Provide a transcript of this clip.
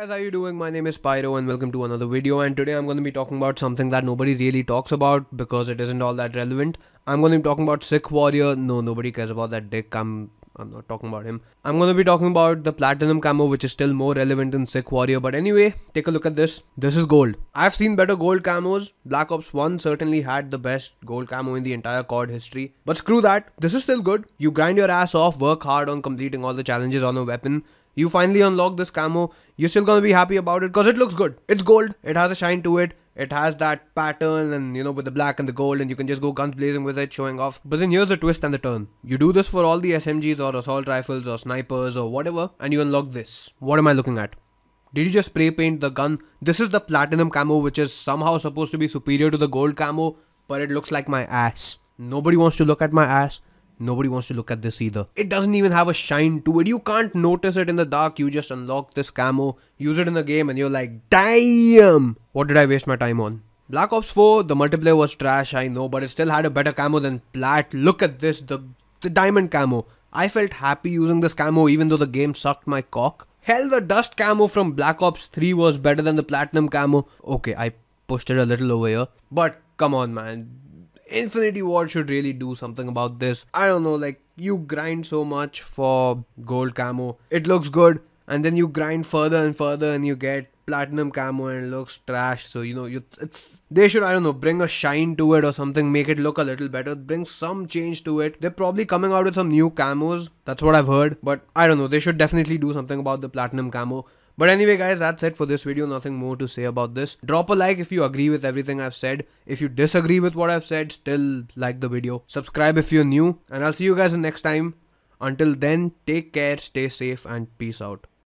guys how you doing my name is pyro and welcome to another video and today i'm going to be talking about something that nobody really talks about because it isn't all that relevant i'm going to be talking about sick warrior no nobody cares about that dick i'm i'm not talking about him i'm going to be talking about the platinum camo which is still more relevant in sick warrior but anyway take a look at this this is gold i've seen better gold camos black ops 1 certainly had the best gold camo in the entire COD history but screw that this is still good you grind your ass off work hard on completing all the challenges on a weapon you finally unlock this camo, you're still gonna be happy about it because it looks good. It's gold, it has a shine to it, it has that pattern and you know with the black and the gold and you can just go guns blazing with it showing off but then here's the twist and the turn you do this for all the smgs or assault rifles or snipers or whatever and you unlock this what am i looking at did you just spray paint the gun this is the platinum camo which is somehow supposed to be superior to the gold camo but it looks like my ass nobody wants to look at my ass Nobody wants to look at this either. It doesn't even have a shine to it. You can't notice it in the dark. You just unlock this camo, use it in the game, and you're like, damn! What did I waste my time on? Black Ops 4, the multiplayer was trash, I know, but it still had a better camo than Plat. Look at this, the, the diamond camo. I felt happy using this camo even though the game sucked my cock. Hell, the dust camo from Black Ops 3 was better than the platinum camo. Okay, I pushed it a little over here, but come on, man. Infinity Ward should really do something about this. I don't know, like you grind so much for gold camo, it looks good, and then you grind further and further and you get platinum camo and it looks trash. So you know, you it's they should I don't know bring a shine to it or something, make it look a little better, bring some change to it. They're probably coming out with some new camos. That's what I've heard, but I don't know. They should definitely do something about the platinum camo but anyway guys, that's it for this video. Nothing more to say about this. Drop a like if you agree with everything I've said. If you disagree with what I've said, still like the video. Subscribe if you're new. And I'll see you guys next time. Until then, take care, stay safe and peace out.